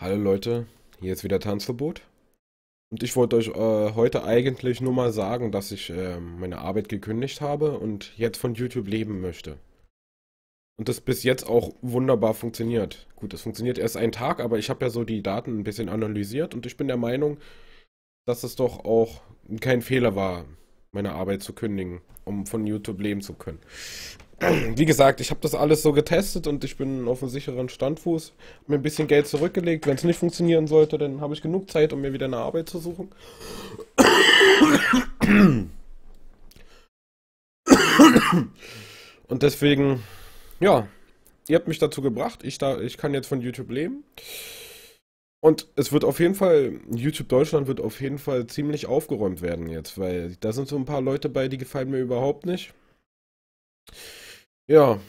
Hallo Leute, hier ist wieder Tanzverbot. Und ich wollte euch äh, heute eigentlich nur mal sagen, dass ich äh, meine Arbeit gekündigt habe und jetzt von YouTube leben möchte. Und das bis jetzt auch wunderbar funktioniert. Gut, es funktioniert erst einen Tag, aber ich habe ja so die Daten ein bisschen analysiert und ich bin der Meinung, dass es doch auch kein Fehler war, meine Arbeit zu kündigen, um von YouTube leben zu können wie gesagt, ich habe das alles so getestet und ich bin auf einem sicheren Standfuß. Mir ein bisschen Geld zurückgelegt. Wenn es nicht funktionieren sollte, dann habe ich genug Zeit, um mir wieder eine Arbeit zu suchen. Und deswegen, ja, ihr habt mich dazu gebracht. Ich, da, ich kann jetzt von YouTube leben. Und es wird auf jeden Fall, YouTube Deutschland wird auf jeden Fall ziemlich aufgeräumt werden jetzt, weil da sind so ein paar Leute bei, die gefallen mir überhaupt nicht. Ja,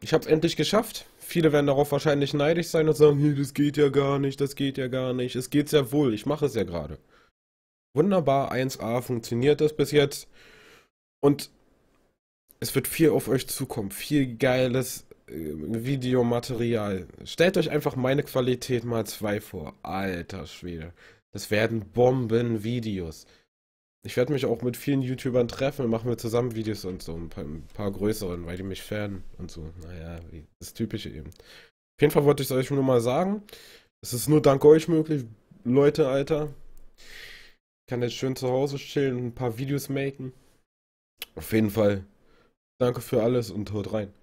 ich habe es endlich geschafft. Viele werden darauf wahrscheinlich neidisch sein und sagen, hey, hm, das geht ja gar nicht, das geht ja gar nicht. Es geht sehr wohl, ich mache es ja gerade. Wunderbar, 1A funktioniert das bis jetzt. Und es wird viel auf euch zukommen. Viel geiles äh, Videomaterial. Stellt euch einfach meine Qualität mal 2 vor. Alter Schwede. Das werden Bombenvideos. videos ich werde mich auch mit vielen YouTubern treffen und machen wir zusammen Videos und so, ein paar, ein paar größeren, weil die mich fernen und so. Naja, das Typische eben. Auf jeden Fall wollte ich es euch nur mal sagen. Es ist nur dank euch möglich, Leute, Alter. Ich kann jetzt schön zu Hause chillen und ein paar Videos machen. Auf jeden Fall. Danke für alles und haut rein.